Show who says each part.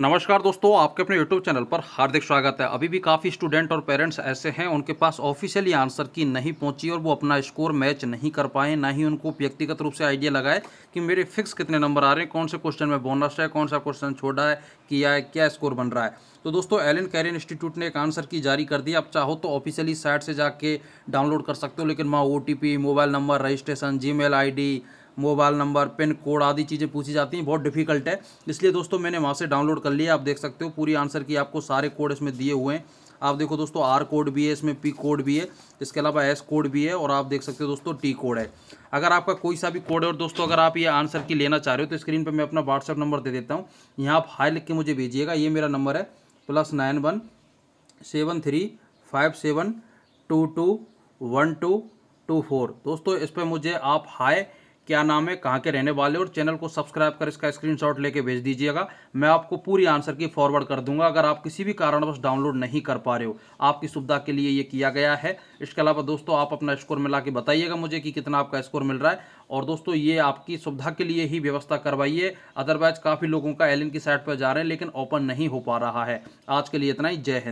Speaker 1: नमस्कार दोस्तों आपके अपने YouTube चैनल पर हार्दिक स्वागत है अभी भी काफ़ी स्टूडेंट और पेरेंट्स ऐसे हैं उनके पास ऑफिशियली आंसर की नहीं पहुंची और वो अपना स्कोर मैच नहीं कर पाए ना ही उनको व्यक्तिगत रूप से आइडिया लगाए कि मेरे फिक्स कितने नंबर आ रहे हैं कौन से क्वेश्चन में बोनस है कौन सा क्वेश्चन छोड़ा है किया है क्या स्कोर बन रहा है तो दोस्तों एल एन कैरियर इंस्टीट्यूट ने एक आंसर की जारी कर दी आप चाहो तो ऑफिशियली साइट से जाके डाउनलोड कर सकते हो लेकिन वहाँ ओ mobile number registration Gmail mobile number pin code आदि चीज़ें पूछी जाती हैं बहुत डिफिकल्ट है इसलिए दोस्तों मैंने वहाँ से डाउनलोड कर लिया आप देख सकते हो पूरी आंसर की आपको सारे कोड इसमें दिए हुए हैं आप देखो दोस्तों आर कोड भी है इसमें पी कोड भी है इसके अलावा एस कोड भी है और आप देख सकते हो दोस्तों टी कोड है अगर आपका कोई सा भी कोड है और दोस्तों अगर आप ये आंसर की लेना चाह रहे हो तो स्क्रीन पर मैं अपना व्हाट्सअप नंबर दे देता हूँ यहाँ आप हाई लिख के मुझे भेजिएगा ये मेरा नंबर है plus nine one seven three five seven two two one two two four दोस्तों इस पर मुझे आप हाई क्या नाम है कहाँ के रहने वाले और चैनल को सब्सक्राइब कर इसका स्क्रीनशॉट लेके भेज दीजिएगा मैं आपको पूरी आंसर की फॉरवर्ड कर दूंगा अगर आप किसी भी कारणवश डाउनलोड नहीं कर पा रहे हो आपकी सुविधा के लिए ये किया गया है इसके अलावा दोस्तों आप अपना स्कोर मिला के बताइएगा मुझे कि कितना आपका स्कोर मिल रहा है और दोस्तों ये आपकी सुविधा के लिए ही व्यवस्था करवाइए अदरवाइज काफ़ी लोगों का एलिन की साइट पर जा रहे हैं लेकिन ओपन नहीं हो पा रहा है आज के लिए इतना ही जय हिंद